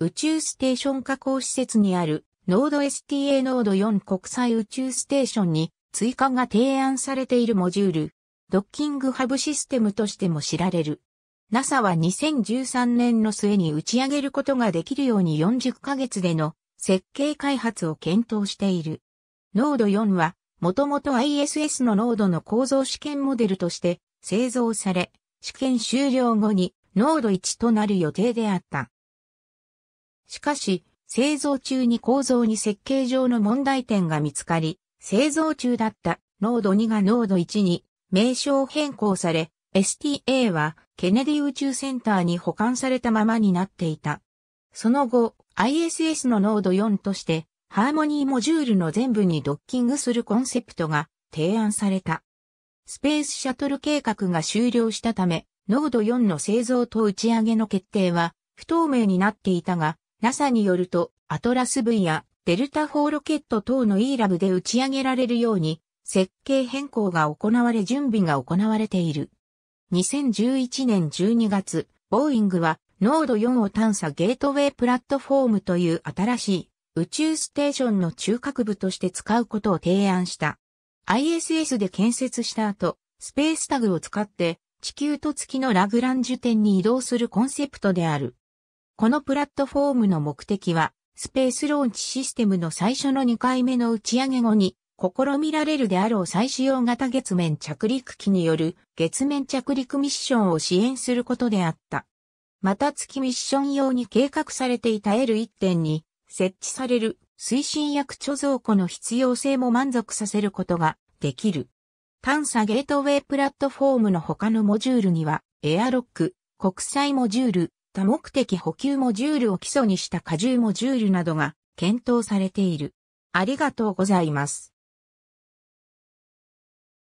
宇宙ステーション加工施設にあるノード STA ノード4国際宇宙ステーションに追加が提案されているモジュール、ドッキングハブシステムとしても知られる。NASA は2013年の末に打ち上げることができるように40ヶ月での設計開発を検討している。ノード4は、もともと ISS のノードの構造試験モデルとして製造され、試験終了後にノード1となる予定であった。しかし、製造中に構造に設計上の問題点が見つかり、製造中だったノード2がノード1に名称変更され、STA はケネディ宇宙センターに保管されたままになっていた。その後、ISS のノード4として、ハーモニーモジュールの全部にドッキングするコンセプトが提案された。スペースシャトル計画が終了したため、ノード4の製造と打ち上げの決定は不透明になっていたが、NASA によると、アトラス V やデルタ4ロケット等の E ラブで打ち上げられるように、設計変更が行われ準備が行われている。2011年12月、ボーイングは、ノード4を探査ゲートウェイプラットフォームという新しい宇宙ステーションの中核部として使うことを提案した。ISS で建設した後、スペースタグを使って地球と月のラグランジュ点に移動するコンセプトである。このプラットフォームの目的は、スペースローンチシステムの最初の2回目の打ち上げ後に、試みられるであろう再使用型月面着陸機による月面着陸ミッションを支援することであった。また月ミッション用に計画されていた l 1点に設置される推進薬貯蔵庫の必要性も満足させることができる。探査ゲートウェイプラットフォームの他のモジュールには、エアロック、国際モジュール、多目的補給モジュールを基礎にした荷重モジュールなどが検討されている。ありがとうございます。